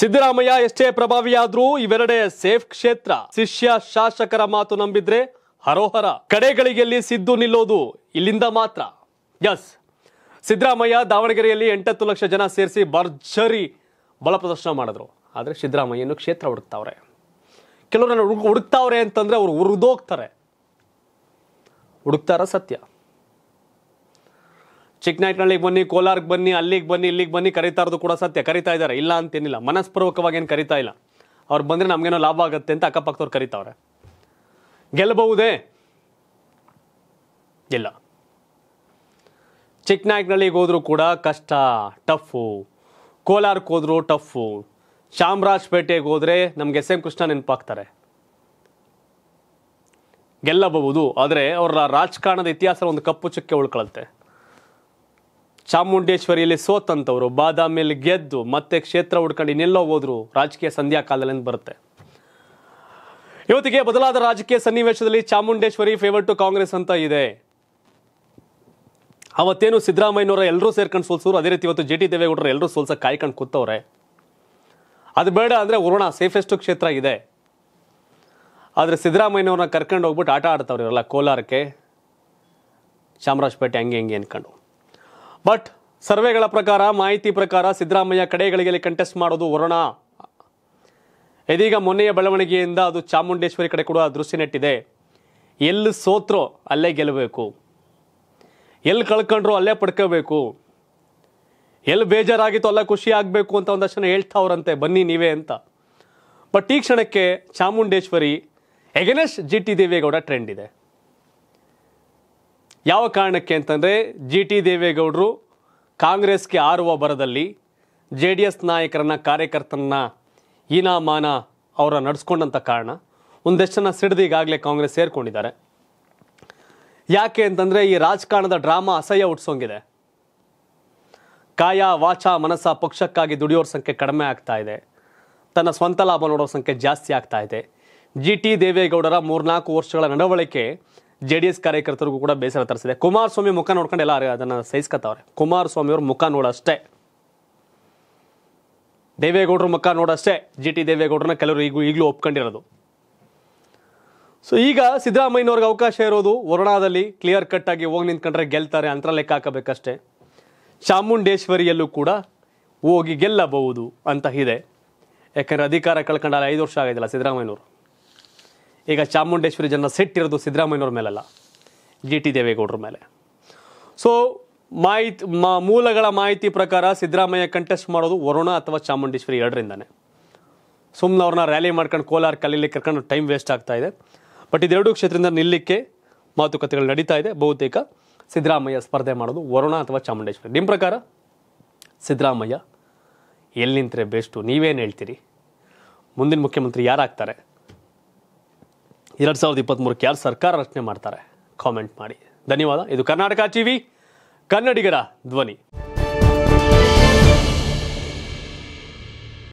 ಸಿದ್ದರಾಮಯ್ಯ ಎಷ್ಟೇ ಪ್ರಭಾವಿಯಾದ್ರೂ ಇವೆರಡೆ ಸೇಫ್ ಕ್ಷೇತ್ರ ಶಿಷ್ಯ ಶಾಸಕರ ಮಾತು ನಂಬಿದ್ರೆ ಹರೋಹರ ಕಡೆಗಳಿಗೆಲ್ಲಿ ಸಿದ್ದು ನಿಲ್ಲೋದು ಇಲ್ಲಿಂದ ಮಾತ್ರ ಎಸ್ ಸಿದ್ದರಾಮಯ್ಯ ದಾವಣಗೆರೆಯಲ್ಲಿ ಎಂಟತ್ತು ಲಕ್ಷ ಜನ ಸೇರಿಸಿ ಭರ್ಜರಿ ಬಲ ಪ್ರದರ್ಶನ ಮಾಡಿದ್ರು ಆದರೆ ಸಿದ್ದರಾಮಯ್ಯನು ಕ್ಷೇತ್ರ ಹುಡುಕ್ತಾವ್ರೆ ಕೆಲವರನ್ನು ಹುಡುಕ್ತಾವ್ರೆ ಅಂತಂದ್ರೆ ಅವರು ಹುರಿದೋಗ್ತಾರೆ ಹುಡುಕ್ತಾರ ಸತ್ಯ ಚಿಕ್ಕನಾಯ್ಕಳ್ಳಿಗೆ ಬನ್ನಿ ಕೋಲಾರ್ಗೆ ಬನ್ನಿ ಅಲ್ಲಿಗೆ ಬನ್ನಿ ಇಲ್ಲಿಗೆ ಬನ್ನಿ ಕರೀತಾ ಇರೋದು ಕೂಡ ಸತ್ಯ ಕರಿತಾ ಇದ್ದಾರೆ ಇಲ್ಲ ಅಂತೇನಿಲ್ಲ ಮನಸ್ಪೂರ್ವಕವಾಗಿ ಏನು ಕರಿತಾ ಇಲ್ಲ ಅವ್ರು ಬಂದರೆ ನಮಗೇನೋ ಲಾಭ ಆಗುತ್ತೆ ಅಂತ ಅಕ್ಕಪಕ್ಕದವ್ರು ಕರಿತಾವ್ರೆ ಗೆಲ್ಲಬಹುದೇ ಇಲ್ಲ ಚಿಕ್ಕನಾಯ್ಕನಹಳ್ಳಿಗೆ ಹೋದರೂ ಕೂಡ ಕಷ್ಟ ಟಫು ಕೋಲಾರಕ್ಕೆ ಹೋದ್ರು ಟಫು ಚಾಮರಾಜಪೇಟೆಗೆ ಹೋದರೆ ನಮಗೆ ಎಸ್ ಎಂ ಕೃಷ್ಣ ನೆನಪಾಗ್ತಾರೆ ಗೆಲ್ಲಬಹುದು ಆದರೆ ಅವರ ರಾಜಕಾರಣದ ಇತಿಹಾಸ ಒಂದು ಕಪ್ಪು ಚುಕ್ಕೆ ಉಳ್ಕೊಳ್ಳುತ್ತೆ ಚಾಮುಂಡೇಶ್ವರಿಯಲ್ಲಿ ಸೋತಂಥವ್ರು ಬಾದಾಮಿಯಲ್ಲಿ ಗೆದ್ದು ಮತ್ತೆ ಕ್ಷೇತ್ರ ಹುಡ್ಕೊಂಡು ಇನ್ನೆಲ್ಲೋ ಹೋದ್ರು ರಾಜಕೀಯ ಸಂಧ್ಯಾ ಕಾಲದಲ್ಲಿ ಬರುತ್ತೆ ಇವತ್ತಿಗೆ ಬದಲಾದ ರಾಜಕೀಯ ಸನ್ನಿವೇಶದಲ್ಲಿ ಚಾಮುಂಡೇಶ್ವರಿ ಫೇವರ್ ಟು ಕಾಂಗ್ರೆಸ್ ಅಂತ ಇದೆ ಅವತ್ತೇನು ಸಿದ್ದರಾಮಯ್ಯನವರ ಎಲ್ಲರೂ ಸೇರ್ಕೊಂಡು ಸೋಲ್ಸೋರು ಅದೇ ರೀತಿ ಇವತ್ತು ಜೆ ಟಿ ದೇವೇಗೌಡರು ಎಲ್ಲರೂ ಸೋಲ್ಸ ಕಾಯ್ಕೊಂಡು ಕೂತವ್ರೆ ಅದು ಬೇಡ ಅಂದರೆ ವರುಣ ಸೇಫೆಸ್ಟು ಕ್ಷೇತ್ರ ಇದೆ ಆದರೆ ಸಿದ್ದರಾಮಯ್ಯನವ್ರನ್ನ ಕರ್ಕೊಂಡು ಹೋಗ್ಬಿಟ್ಟು ಆಟ ಆಡ್ತಾವ್ರಿ ಇವರೆಲ್ಲ ಕೋಲಾರಕ್ಕೆ ಚಾಮರಾಜಪೇಟೆ ಹಂಗೆ ಹಿಂಗೆ ಅಂದ್ಕೊಂಡು ಬಟ್ ಸರ್ವೆಗಳ ಪ್ರಕಾರ ಮಾಹಿತಿ ಪ್ರಕಾರ ಸಿದ್ದರಾಮಯ್ಯ ಕಡೆಗಳಿಗೆ ಕಂಟೆಸ್ಟ್ ಮಾಡೋದು ವರುಣ ಇದೀಗ ಮೊನ್ನೆಯ ಬೆಳವಣಿಗೆಯಿಂದ ಅದು ಚಾಮುಂಡೇಶ್ವರಿ ಕಡೆ ಕೂಡ ದೃಷ್ಟಿ ನೆಟ್ಟಿದೆ ಎಲ್ಲಿ ಸೋತ್ರೋ ಅಲ್ಲೇ ಗೆಲ್ಲಬೇಕು ಎಲ್ಲಿ ಕಳ್ಕೊಂಡ್ರೋ ಅಲ್ಲೇ ಪಡ್ಕೋಬೇಕು ಎಲ್ಲಿ ಬೇಜಾರಾಗಿತ್ತು ಅಲ್ಲ ಖುಷಿ ಆಗಬೇಕು ಅಂತ ಒಂದಷ್ಟು ಹೇಳ್ತಾ ಅವರಂತೆ ಬನ್ನಿ ನೀವೇ ಅಂತ ಬಟ್ ಈ ಕ್ಷಣಕ್ಕೆ Chamundeshwari against G T Devegowda trend ಇದೆ ಯಾವ ಕಾರಣಕ್ಕೆ ಅಂತಂದರೆ ಜಿ ಟಿ ದೇವೇಗೌಡರು ಕಾಂಗ್ರೆಸ್ಗೆ ಆರುವ ಬರದಲ್ಲಿ ಜೆ ಡಿ ಎಸ್ ನಾಯಕರನ್ನ ಕಾರ್ಯಕರ್ತರನ್ನ ಹೀನಾಮಾನ ಅವರ ನಡೆಸ್ಕೊಂಡಂಥ ಕಾರಣ ಒಂದಷ್ಟು ಜನ ಸಿಡಿದು ಈಗಾಗಲೇ ಕಾಂಗ್ರೆಸ್ ಸೇರಿಕೊಂಡಿದ್ದಾರೆ ಯಾಕೆ ಅಂತಂದರೆ ಈ ರಾಜಕಾರಣದ ಡ್ರಾಮಾ ಅಸಹ್ಯ ಹುಟ್ಟಿಸೋಂಗಿದೆ ಕಾಯ ವಾಚ ಮನಸ್ಸ ಪಕ್ಷಕ್ಕಾಗಿ ದುಡಿಯೋರ ಸಂಖ್ಯೆ ಕಡಿಮೆ ಆಗ್ತಾ ಇದೆ ತನ್ನ ಸ್ವಂತ ಲಾಭ ನೋಡೋ ಸಂಖ್ಯೆ ಜಾಸ್ತಿ ಆಗ್ತಾ ಇದೆ ಜಿ ಟಿ ದೇವೇಗೌಡರ ಮೂರ್ನಾಲ್ಕು ವರ್ಷಗಳ ನಡವಳಿಕೆ ಜೆ ಡಿ ಎಸ್ ಕಾರ್ಯಕರ್ತರಿಗೂ ಕೂಡ ಬೇಸರ ತರಿಸಿದೆ ಕುಮಾರಸ್ವಾಮಿ ಮುಖ ನೋಡ್ಕೊಂಡು ಎಲ್ಲ ಅದನ್ನ ಸಹಿಸ್ಕೊತಾವ್ರೆ ಕುಮಾರಸ್ವಾಮಿ ಅವ್ರ ಮುಖ ನೋಡಷ್ಟೇ ದೇವೇಗೌಡರ ಮುಖ ನೋಡಷ್ಟೇ ಜಿ ಟಿ ದೇವೇಗೌಡ್ರನ್ನ ಕೆಲವರು ಈಗ ಈಗಲೂ ಒಪ್ಕೊಂಡಿರೋದು ಸೊ ಈಗ ಸಿದ್ದರಾಮಯ್ಯನವ್ರಿಗೆ ಅವಕಾಶ ಇರೋದು ವರುಣಾದಲ್ಲಿ ಕ್ಲಿಯರ್ ಕಟ್ ಆಗಿ ಹೋಗಿ ನಿಂತ್ಕೊಂಡ್ರೆ ಗೆಲ್ತಾರೆ ಅಂತ ಲೆಕ್ಕ ಹಾಕಬೇಕಷ್ಟೇ ಚಾಮುಂಡೇಶ್ವರಿಯಲ್ಲೂ ಕೂಡ ಹೋಗಿ ಗೆಲ್ಲಬಹುದು ಅಂತ ಇದೆ ಯಾಕಂದ್ರೆ ಅಧಿಕಾರ ಕಳ್ಕೊಂಡಾಗ ಐದು ವರ್ಷ ಆಗಿದ್ದಿಲ್ಲ ಸಿದ್ದರಾಮಯ್ಯನವರು ಈಗ ಚಾಮುಂಡೇಶ್ವರಿ ಜನ ಸೆಟ್ ಇರೋದು ಸಿದ್ದರಾಮಯ್ಯವ್ರ ಮೇಲಲ್ಲ ಜಿ ಟಿ ದೇವೇಗೌಡರ ಮೇಲೆ ಸೊ ಮಾಹಿತಿ ಮಾ ಮೂಲಗಳ ಮಾಹಿತಿ ಪ್ರಕಾರ ಸಿದ್ದರಾಮಯ್ಯ ಕಂಟೆಸ್ಟ್ ಮಾಡೋದು ವರುಣ ಅಥವಾ ಚಾಮುಂಡೇಶ್ವರಿ ಎರಡರಿಂದಾನೆ ಸುಮ್ಮನೆ ಅವ್ರನ್ನ ರ್ಯಾಲಿ ಮಾಡ್ಕೊಂಡು ಕೋಲಾರ ಕಲೀಲಿ ಕರ್ಕೊಂಡು ಟೈಮ್ ವೇಸ್ಟ್ ಆಗ್ತಾ ಇದೆ ಬಟ್ ಇದೆರಡೂ ಕ್ಷೇತ್ರದಿಂದ ನಿಲ್ಲಕ್ಕೆ ಮಾತುಕತೆಗಳು ನಡೀತಾ ಇದೆ ಬಹುತೇಕ ಸಿದ್ದರಾಮಯ್ಯ ಸ್ಪರ್ಧೆ ಮಾಡೋದು ವರುಣ ಅಥವಾ ಚಾಮುಂಡೇಶ್ವರಿ ನಿಮ್ಮ ಪ್ರಕಾರ ಸಿದ್ದರಾಮಯ್ಯ ಎಲ್ಲಿ ನಿಂತರೆ ಬೆಸ್ಟು ನೀವೇನು ಹೇಳ್ತೀರಿ ಮುಂದಿನ ಮುಖ್ಯಮಂತ್ರಿ ಯಾರಾಗ್ತಾರೆ ಎರಡು ಸಾವಿರದ ಇಪ್ಪತ್ತ್ಮೂರಕ್ಕೆ ಯಾರು ಸರ್ಕಾರ ರಚನೆ ಮಾಡ್ತಾರೆ ಕಾಮೆಂಟ್ ಮಾಡಿ ಧನ್ಯವಾದ ಇದು ಕರ್ನಾಟಕ ಟಿವಿ ಕನ್ನಡಿಗರ ಧ್ವನಿ